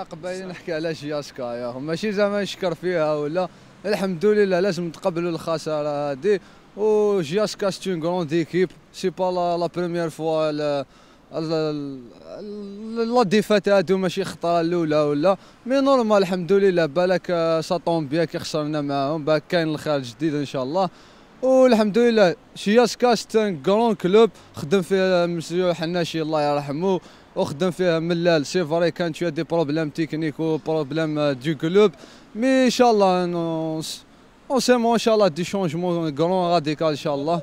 قبل نحكي على جياسكا ماشي زعما نشكر فيها ولا الحمد لله لازم نتقبلوا الخساره هذه و جياسكا سي اون غروند ايكيب سي با لا, لا بروميير فوا لا ديفات هادو ماشي خطره الاولى ولا مي نورمال الحمد لله بالك طون بيان كي خسرنا معاهم باك كاين الخير جديد ان شاء الله والحمد لله جياسكا سي ان كلوب خدم فيه مسيو حناشي الله يرحمه وخدم فيها ملال سي فري كان شويه دي بروبليم تكنيك وبروبليم آه، دو كلوب مي ان شاء الله اون سيمون ان شاء الله دي شونجمون كرون راديكال ان شاء الله